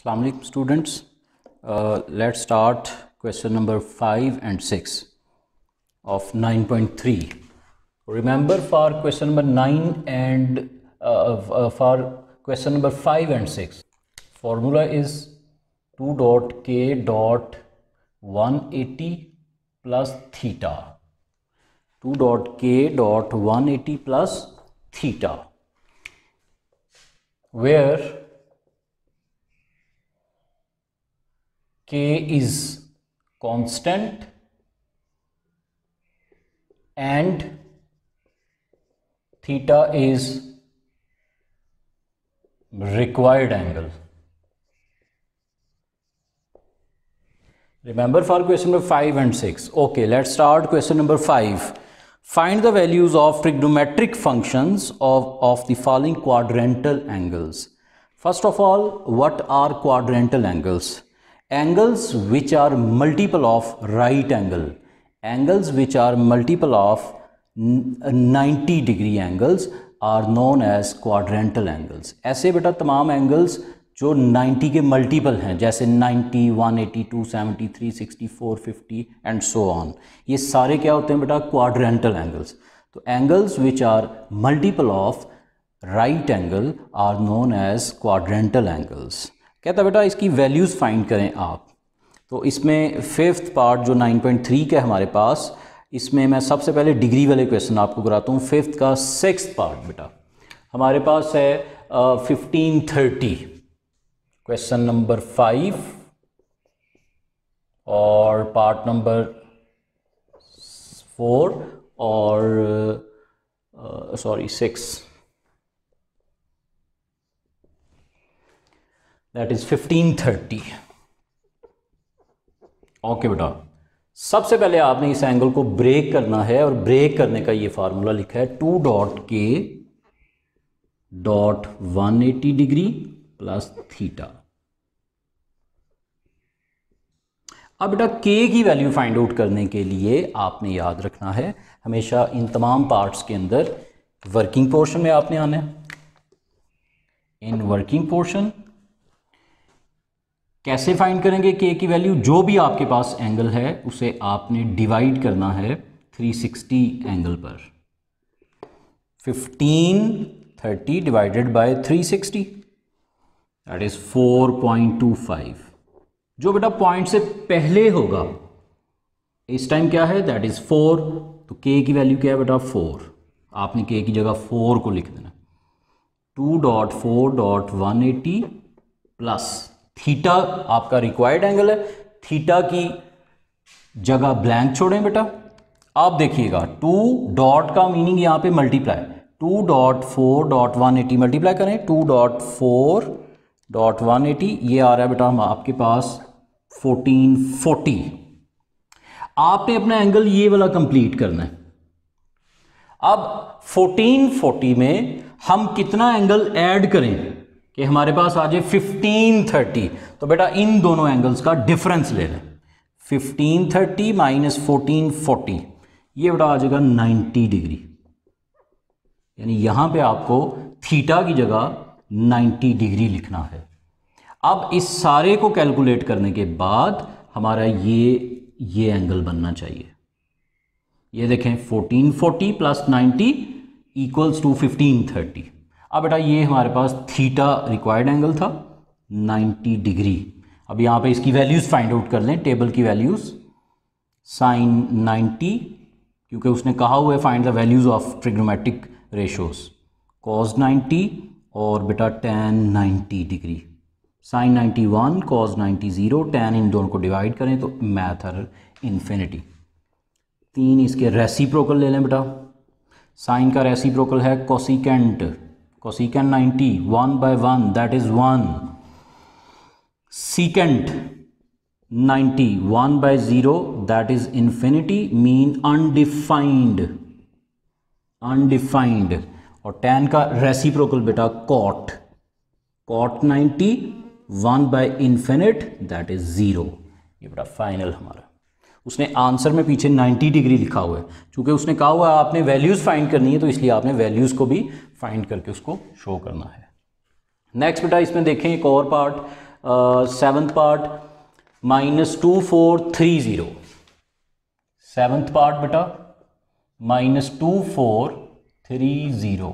Islamic students. Uh, let's start question number 5 and 6 of 9.3. Remember for question number 9 and uh, uh, for question number 5 and 6. Formula is 2 dot k dot 180 plus theta. 2 dot k dot 180 plus theta where k is constant and theta is required angle. Remember for question number 5 and 6. Okay, let's start question number 5. Find the values of trigonometric functions of, of the following quadrantal angles. First of all, what are quadrantal angles? angles which are multiple of right angle angles which are multiple of 90 degree angles are known as quadrantal angles ऐसे बेटा तमाम angles जो 90 के multiple हैं जैसे 90, 180, 270, 360, 450 and so on ये सारे क्या होते हैं बेटा quadrantal angles तो angles which are multiple of right angle are known as quadrantal angles कहता बेटा इसकी वैल्यूज़ फाइंड करें आप तो इसमें फिफ्थ पार्ट जो 9.3 का हमारे पास इसमें मैं सबसे पहले डिग्री वाले क्वेश्चन आपको कराता हूँ फिफ्थ का सिक्स पार्ट बेटा हमारे पास है fifteen thirty question number five और पार्ट नंबर फोर और sorry six that is fifteen thirty okay बेटा सबसे पहले आपने इस एंगल को ब्रेक करना है और ब्रेक करने का ये फार्मूला लिखा है two dot K dot one eighty degree plus theta अब बेटा के की वैल्यू फाइंड आउट करने के लिए आपने याद रखना है हमेशा इन तमाम पार्ट्स के अंदर वर्किंग पोर्शन में आपने आना है इन वर्किंग पोर्शन कैसे फाइंड करेंगे के की वैल्यू जो भी आपके पास एंगल है उसे आपने डिवाइड करना है 360 एंगल पर 15 30 डिवाइडेड बाय 360 दैट इज 4.25 जो बेटा पॉइंट से पहले होगा इस टाइम क्या है दैट इज 4 तो के की वैल्यू क्या है बेटा 4 आपने के की जगह 4 को लिख देना 2.4.180 प्लस थीटा आपका रिक्वायर्ड एंगल है थीटा की जगह ब्लैंक छोड़ें बेटा आप देखिएगा टू डॉट का मीनिंग यहाँ पे multiply two dot four dot one eighty multiply करें two dot four dot one eighty ये आ रहा है बेटा हम आपके पास फोर्टीन फोर्टी आपने अपना एंगल ये वाला कंप्लीट करना है अब फोर्टीन फोर्टी में हम कितना एंगल ऐड करें कि हमारे पास आ जाए फिफ्टीन थर्टी तो बेटा इन दोनों एंगल्स का डिफरेंस ले लें fifteen thirty minus fourteen forty ये बेटा आ जाएगा नाइन्टी डिग्री यानी यहां पे आपको थीटा की जगह नाइन्टी डिग्री लिखना है अब इस सारे को कैलकुलेट करने के बाद हमारा ये ये एंगल बनना चाहिए ये देखें fourteen forty plus ninety equals to fifteen thirty अब बेटा ये हमारे पास थीटा रिक्वायर्ड एंगल था 90 डिग्री अब यहाँ पे इसकी वैल्यूज़ फाइंड आउट कर लें टेबल की वैल्यूज़ साइन 90 क्योंकि उसने कहा हुआ है find the values of trigonometric ratios cos 90 और बेटा tan 90 degree sine 91 cos ninety zero tan इन दोनों को डिवाइड करें तो मैथर इन्फिनिटी तीन इसके रेसी ले लें बेटा साइन का रेसी है cosecant cosecant 90 one by one that is one secant 90 one by zero that is infinity mean undefined undefined और टेन का रेसिप्रोकल बेटा cot cot 90 one by infinite that is zero ये बड़ा फाइनल हमारा उसने आंसर में पीछे 90 डिग्री लिखा हुआ है क्योंकि उसने कहा हुआ आपने वैल्यूज़ फाइंड करनी है तो इसलिए आपने वैल्यूज़ को भी फाइंड करके उसको शो करना है नेक्स्ट बेटा इसमें देखें एक और part seventh part minus two four three zero seventh part बेटा minus two four three zero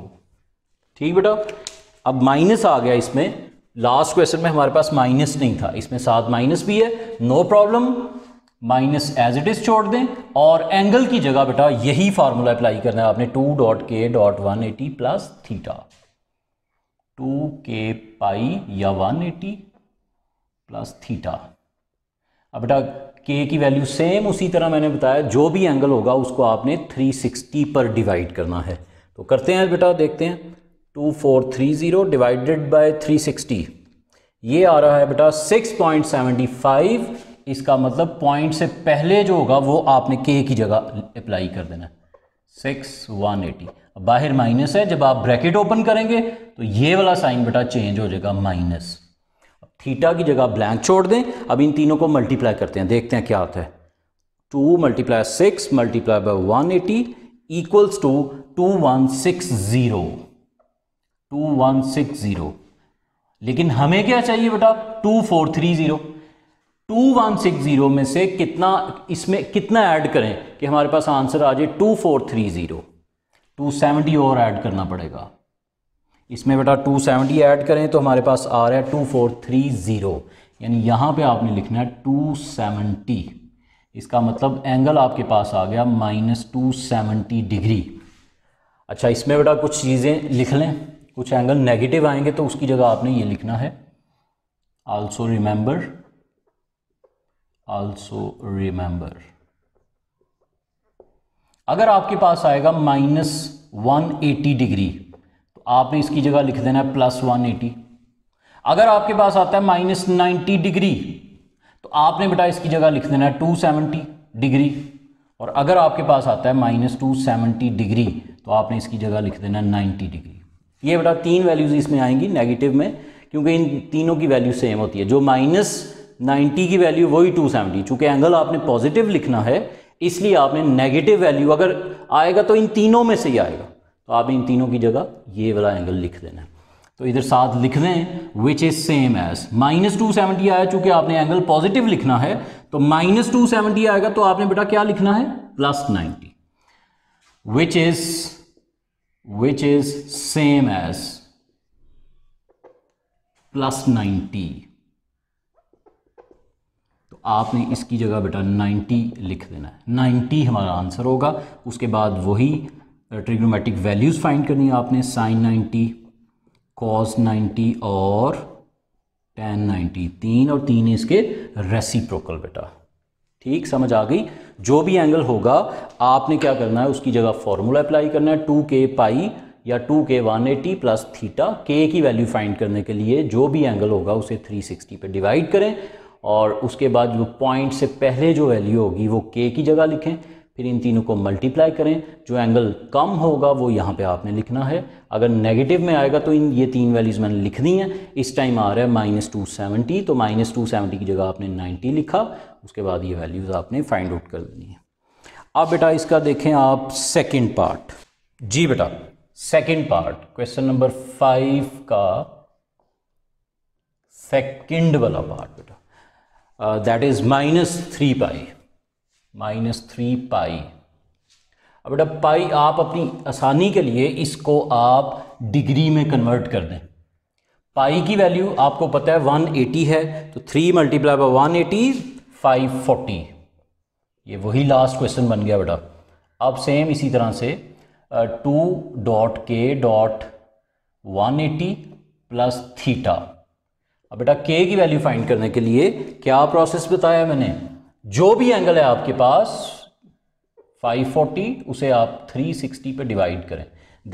ठीक बेटा अब माइनस आ गया इसमें लास्ट क्वेश्चन में हमारे पास माइनस नहीं था इसमें साथ माइनस भी है no problem minus as it is छोड़ दें और एंगल की जगह बेटा यही फार्मूला अप्लाई करना है आपने two dot K dot one eighty plus theta two K pi या वन एटी प्लस थीटा अब बेटा के की वैल्यू सेम उसी तरह मैंने बताया जो भी एंगल होगा उसको आपने 360 पर डिवाइड करना है तो करते हैं बेटा देखते हैं 2430 डिवाइडेड बाय 360 ये आ रहा है बेटा 6.75 इसका मतलब पॉइंट से पहले जो होगा वो आपने के की जगह अप्लाई कर देना सिक्स वन एटी बाहर माइनस है जब आप ब्रैकेट ओपन करेंगे तो ये वाला साइन बेटा चेंज हो जाएगा माइनस अब थीटा की जगह ब्लैंक छोड़ दें अब इन तीनों को मल्टीप्लाई करते हैं देखते हैं क्या होता है two multiply six multiply by one eighty equals to two one six zero two one six zero लेकिन हमें क्या चाहिए बेटा two four three zero two one six zero में से कितना इसमें कितना ऐड करें कि हमारे पास आंसर आ जाए two four three zero two seventy और ऐड करना पड़ेगा इसमें बेटा टू सेवेंटी ऐड करें तो हमारे पास आ रहा है टू फोर थ्री ज़ीरो यानी यहाँ पे आपने लिखना है टू सेवेंटी इसका मतलब एंगल आपके पास आ गया माइनस टू सेवेंटी डिग्री अच्छा इसमें बेटा कुछ चीज़ें लिख लें कुछ एंगल नेगेटिव आएंगे तो उसकी जगह आपने ये लिखना है आल्सो रिमेंबर also remember. अगर आपके पास आएगा माइनस वन एटी डिग्री तो आपने इसकी जगह लिख देना है प्लस वन एटी अगर आपके पास आता है माइनस नाइन्टी डिग्री तो आपने बेटा इसकी जगह लिख देना है टू सेवेंटी डिग्री और अगर आपके पास आता है माइनस टू सेवेंटी डिग्री तो आपने इसकी जगह लिख देना है नाइन्टी डिग्री ये बेटा तीन वैल्यूज इसमें आएंगी नेगेटिव में क्योंकि इन तीनों की वैल्यू सेम होती है जो माइनस 90 की वैल्यू वही 270 चूंकि एंगल आपने पॉजिटिव लिखना है इसलिए आपने नेगेटिव वैल्यू अगर आएगा तो इन तीनों में से ही आएगा तो आपने इन तीनों की जगह ये वाला एंगल लिख देना है तो इधर साथ लिख दें which is same as minus two seventy आया चूंकि आपने एंगल पॉजिटिव लिखना है तो माइनस टू सेवेंटी आएगा तो आपने बेटा क्या लिखना है plus ninety which is which is same as plus ninety आपने इसकी जगह बेटा 90 लिख देना है 90 हमारा आंसर होगा उसके बाद वही ट्रिग्नोमेटिक वैल्यूज़ फाइंड करनी है आपने साइन 90 कॉस 90 और टेन 90 तीन और तीन इसके रेसिप्रोकल बेटा ठीक समझ आ गई जो भी एंगल होगा आपने क्या करना है उसकी जगह फॉर्मूला अप्लाई करना है टू के पाई या to K one eighty plus theta K की वैल्यू फाइंड करने के लिए जो भी एंगल होगा उसे 360 पे डिवाइड करें और उसके बाद जो पॉइंट से पहले जो वैल्यू होगी वो के की जगह लिखें फिर इन तीनों को मल्टीप्लाई करें जो एंगल कम होगा वो यहाँ पे आपने लिखना है अगर नेगेटिव में आएगा तो इन ये तीन वैल्यूज़ मैंने लिख दी हैं इस टाइम आ रहा है माइनस टू सेवेंटी तो माइनस टू सेवेंटी की जगह आपने नाइन्टी लिखा उसके बाद ये वैल्यूज़ आपने फाइंड आउट कर देनी है अब बेटा इसका देखें आप सेकेंड पार्ट जी बेटा second part question number five का सेकेंड वाला पार्ट बेटा that is minus three pi minus three pi अब बेटा पाई आप अपनी आसानी के लिए इसको आप डिग्री में कन्वर्ट कर दें पाई की वैल्यू आपको पता है 180 है तो 3 multiply by one eighty five forty ये वही लास्ट क्वेश्चन बन गया बेटा अब सेम इसी तरह से two dot K dot one eighty plus theta अब बेटा के की वैल्यू फाइंड करने के लिए क्या प्रोसेस बताया मैंने जो भी एंगल है आपके पास 540 उसे आप 360 पे डिवाइड करें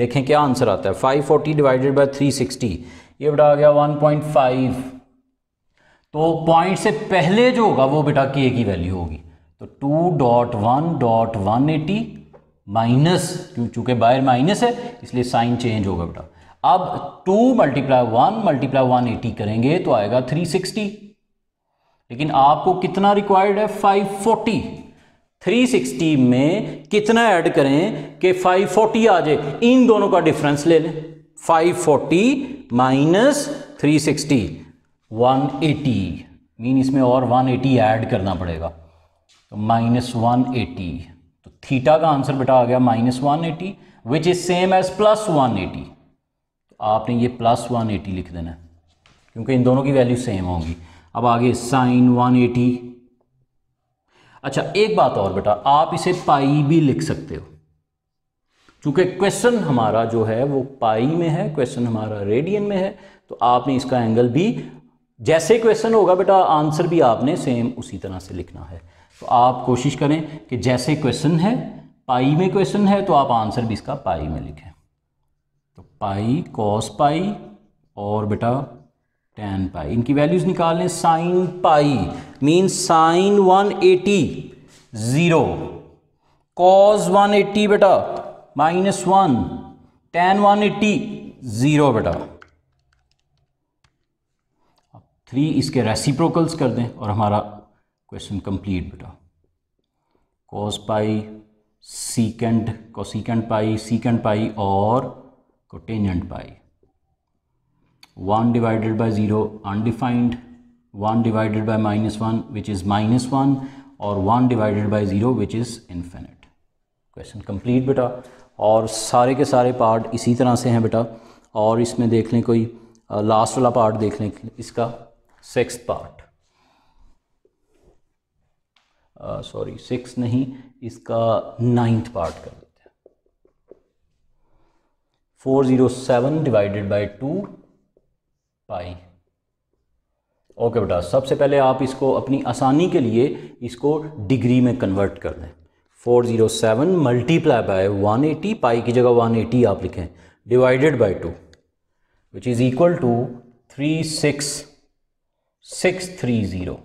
देखें क्या आंसर आता है 540 डिवाइडेड बाय 360 ये बेटा आ गया 1.5 तो पॉइंट से पहले जो होगा वो बेटा के की वैल्यू होगी तो two dot one dot one eighty minus क्यों चूँकि बाहर माइनस है इसलिए साइन चेंज होगा बेटा अब two multiply one multiply one eighty करेंगे तो आएगा थ्री सिक्सटी लेकिन आपको कितना रिक्वायर्ड है फाइव फोर्टी थ्री सिक्सटी में कितना ऐड करें कि फाइव फोर्टी आ जाए इन दोनों का डिफरेंस ले लें five forty minus three sixty one eighty mean इसमें और वन एटी ऐड करना पड़ेगा तो माइनस वन एटी तो थीटा का आंसर बेटा आ गया minus one eighty which is same as plus one eighty आपने ये प्लस वन एटी लिख देना है क्योंकि इन दोनों की वैल्यू सेम होंगी अब आगे साइन वन एटी अच्छा एक बात और बेटा आप इसे पाई भी लिख सकते हो क्योंकि क्वेश्चन हमारा जो है वो पाई में है क्वेश्चन हमारा रेडियन में है तो आपने इसका एंगल भी जैसे क्वेश्चन होगा बेटा आंसर भी आपने सेम उसी तरह से लिखना है तो आप कोशिश करें कि जैसे क्वेश्चन है पाई में क्वेश्चन है तो आप आंसर भी इसका पाई में लिखें पाई कॉस पाई और बेटा टेन पाई इनकी वैल्यूज निकाल लें sine pi mean sine 180 eighty zero cos one eighty बेटा minus one tan one eighty zero बेटा थ्री इसके रेसिप्रोकल्स कर दें और हमारा क्वेश्चन कंप्लीट बेटा cos pi secant cosecant pi secant pi और cotangent pi one divided by zero undefined one divided by minus one which is minus one और one divided by zero which is infinite question complete बेटा और सारे के सारे part इसी तरह से हैं बेटा और इसमें देख लें कोई लास्ट वाला पार्ट देख लें इसका सिक्स पार्ट सॉरी सिक्स नहीं इसका नाइन्थ पार्ट कर four zero seven divided by two pi okay बेटा सबसे पहले आप इसको अपनी आसानी के लिए इसको डिग्री में कन्वर्ट कर दें four zero seven multiply by one eighty pi की जगह वन एटी आप लिखें divided by two which is equal to three six six three zero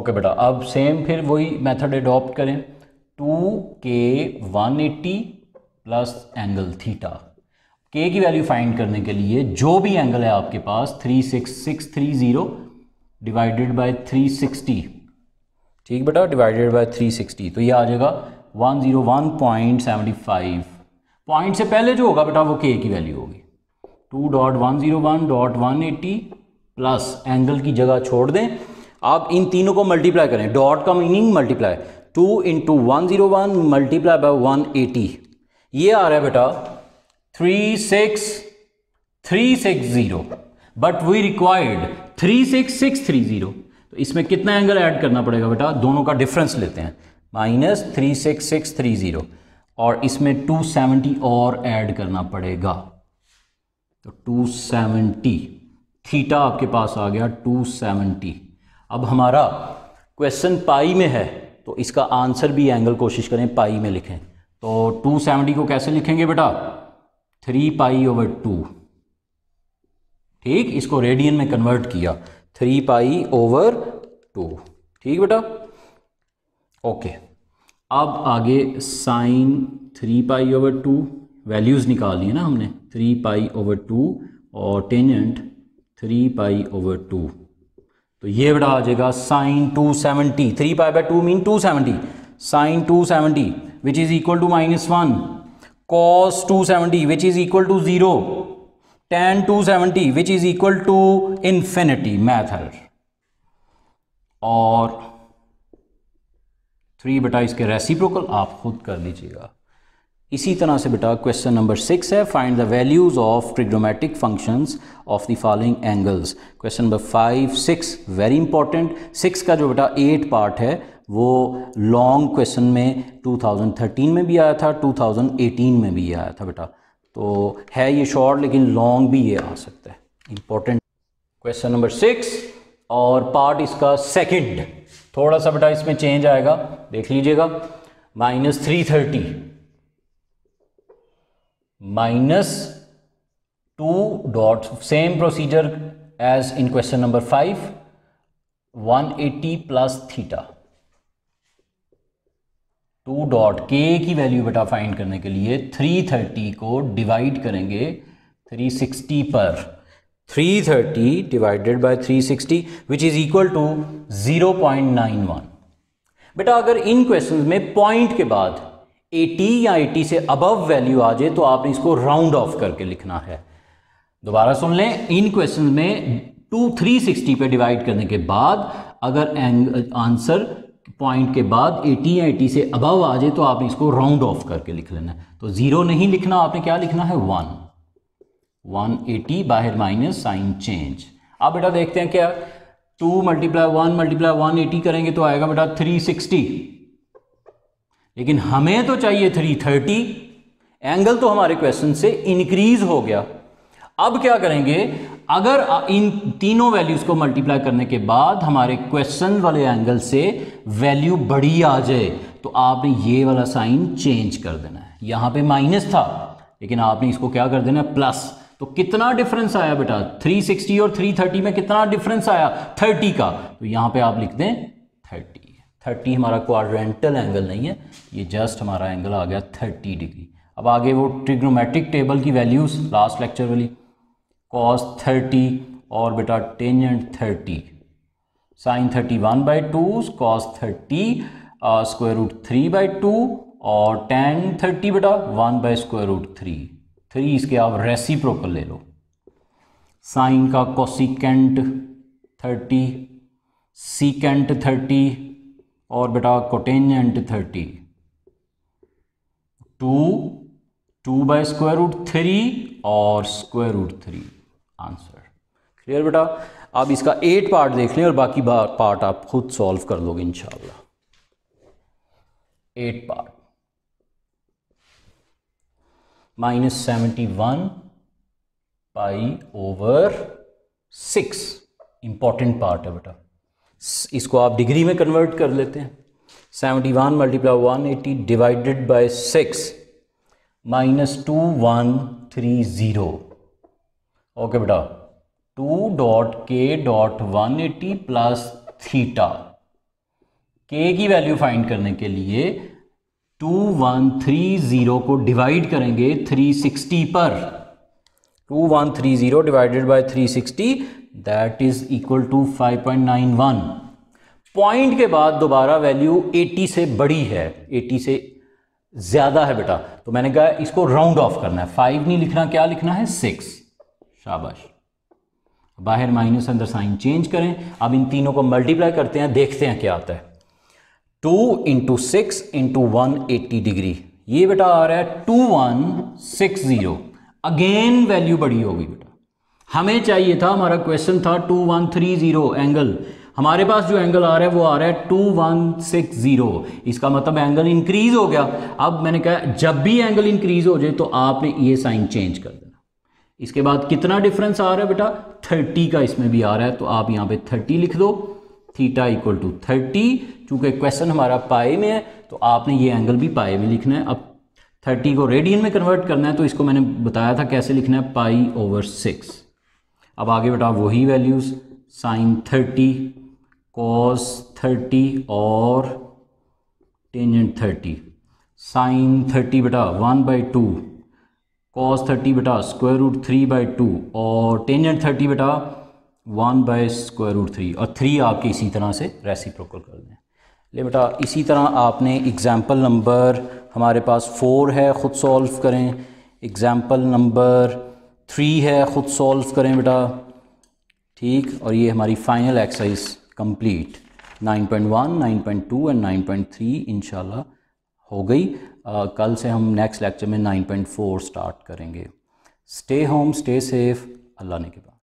okay बेटा अब सेम फिर वही मेथड अडॉप्ट करें two K one eighty plus angle theta K की वैल्यू फाइंड करने के लिए जो भी एंगल है आपके पास 36630 डिवाइडेड बाय 360 ठीक बेटा डिवाइडेड बाय 360 तो ये आ जाएगा 101.75 पॉइंट से पहले जो होगा बेटा वो के की वैल्यू होगी 2.101.180 प्लस एंगल की जगह छोड़ दें आप इन तीनों को मल्टीप्लाई करें डॉट का meaning multiply 2 into one zero one multiply by one eighty ये आ रहा है बेटा three six three six zero but we required three six six three zero तो इसमें कितना एंगल ऐड करना पड़ेगा बेटा दोनों का डिफरेंस लेते हैं minus three six six three zero और इसमें टू सेवेंटी और ऐड करना पड़ेगा तो टू सेवेंटी थीटा आपके पास आ गया टू सेवेंटी अब हमारा क्वेश्चन पाई में है तो इसका आंसर भी एंगल कोशिश करें पाई में लिखें तो 270 को कैसे लिखेंगे बेटा थ्री पाई ओवर टू ठीक इसको रेडियन में कन्वर्ट किया थ्री पाई ओवर टू ठीक बेटा ओके अब आगे sine three pi over two values निकाल लिए ना हमने थ्री पाई ओवर टू और tangent three pi over two तो ये बड़ा आ जाएगा sine two seventy three pi by two mean two seventy sine two seventy is equal to minus one cos two seventy which is equal to zero tan two seventy which is equal to infinity मैथर और three बेटा इसके reciprocal आप खुद कर लीजिएगा इसी तरह से बेटा क्वेश्चन नंबर सिक्स है find the values of trigonometric functions of the following angles question number five six very important six का जो बेटा एट पार्ट है वो लॉन्ग क्वेश्चन में 2013 में भी आया था 2018 में भी आया था बेटा तो है ये शॉर्ट लेकिन लॉन्ग भी ये आ सकता है इम्पोर्टेंट क्वेश्चन नंबर सिक्स और पार्ट इसका सेकंड थोड़ा सा बेटा इसमें चेंज आएगा देख लीजिएगा minus three thirty minus two dot same procedure as in question number five one eighty plus theta two dot K की वैल्यू बेटा फाइंड करने के लिए थ्री थर्टी को डिवाइड करेंगे थ्री सिक्सटी पर three thirty divided by three sixty which is equal to zero point nine one बेटा अगर इन क्वेश्चन में पॉइंट के बाद 80 या 80 से अबव वैल्यू आ जाए तो आपने इसको राउंड ऑफ करके लिखना है दोबारा सुन लें इन क्वेश्चन में टू थ्री सिक्सटी पे डिवाइड करने के बाद अगर आंसर पॉइंट के बाद 80 या 80 से अबव आ जाए तो आपने इसको राउंड ऑफ करके लिख लेना है तो ज़ीरो नहीं लिखना आपने क्या लिखना है वन वन एटी बाहर माइनस साइन चेंज अब बेटा देखते हैं क्या two multiply one multiply one eighty करेंगे तो आएगा बेटा थ्री सिक्सटी लेकिन हमें तो चाहिए थ्री थर्टी एंगल तो हमारे क्वेश्चन से इंक्रीज हो गया अब क्या करेंगे अगर इन तीनों वैल्यूज को मल्टीप्लाई करने के बाद हमारे क्वेश्चन वाले एंगल से वैल्यू बड़ी आ जाए तो आपने ये वाला साइन चेंज कर देना है यहां पे माइनस था लेकिन आपने इसको क्या कर देना है प्लस तो कितना डिफरेंस आया बेटा 360 और 330 में कितना डिफरेंस आया 30 का तो यहां पे आप लिख दें 30 30 हमारा क्वारेंटल एंगल नहीं है ये जस्ट हमारा एंगल आ गया 30 डिग्री अब आगे वो ट्रिग्नोमेट्रिक टेबल की वैल्यूज लास्ट लेक्चर वाली Uh, कॉस थर्टी और बेटा tangent thirty sine thirty one by two cos thirty square root three by two और टेन थर्टी बेटा one by square root three three इसके आप रेसी प्रोपर ले लो साइन का कोसिकेंट थर्टी सीकेंट थर्टी और बेटा cotangent thirty two two by square root three और square root three answer clear बेटा आप इसका एट पार्ट देख लें और बाकी पार्ट आप खुद सॉल्व कर लोगे इंशाल्लाह eight part minus seventy one pi over six important part है बेटा इसको आप डिग्री में कन्वर्ट कर लेते हैं seventy one multiply one eighty divided by six minus two one three zero okay बेटा two dot K dot one eighty plus theta K की वैल्यू फाइंड करने के लिए टू वन थ्री ज़ीरो को डिवाइड करेंगे थ्री सिक्सटी पर two one three zero divided by three sixty that is equal to five point nine one point के बाद दोबारा वैल्यू एटी से बड़ी है एटी से ज़्यादा है बेटा तो मैंने कहा इसको राउंड ऑफ करना है फाइव नहीं लिखना क्या लिखना है सिक्स शाबाश बाहर माइनस अंदर साइन चेंज करें अब इन तीनों को मल्टीप्लाई करते हैं देखते हैं क्या आता है two into six into one eighty degree ये बेटा आ रहा है two one six zero again value बड़ी होगी बेटा हमें चाहिए था हमारा क्वेश्चन था two one three zero angle हमारे पास जो एंगल आ रहा है वो आ रहा है टू वन सिक्स ज़ीरो इसका मतलब एंगल इंक्रीज हो गया अब मैंने कहा जब भी एंगल इंक्रीज हो जाए तो आपने ये साइन चेंज कर दिया इसके बाद कितना डिफरेंस आ रहा है बेटा थर्टी का इसमें भी आ रहा है तो आप यहाँ पे थर्टी लिख दो थीटा इक्वल टू थर्टी चूंकि क्वेश्चन हमारा पाए में है तो आपने ये एंगल भी पाए में लिखना है अब थर्टी को रेडियन में कन्वर्ट करना है तो इसको मैंने बताया था कैसे लिखना है पाई ओवर सिक्स अब आगे बेटा वही values sine thirty cos thirty और टेंजेंट थर्टी साइन थर्टी बेटा one by two cos thirty बटा square root three by two और टेंजेंट थर्टी बटा one by square root three और थ्री आपके इसी तरह से रेसिप्रोकल कर दें ले बेटा इसी तरह आपने एग्ज़ाम्पल नंबर हमारे पास फोर है ख़ुद सॉल्व करें एग्ज़ाम्पल नंबर थ्री है ख़ुद सॉल्व करें बेटा ठीक और ये हमारी फ़ाइनल एक्सरसाइज कंप्लीट 9.1, 9.2 एंड 9.3 इंशाल्लाह हो गई कल से हम नेक्स्ट लेक्चर में 9.4 स्टार्ट करेंगे stay home stay safe Allah ने के बाद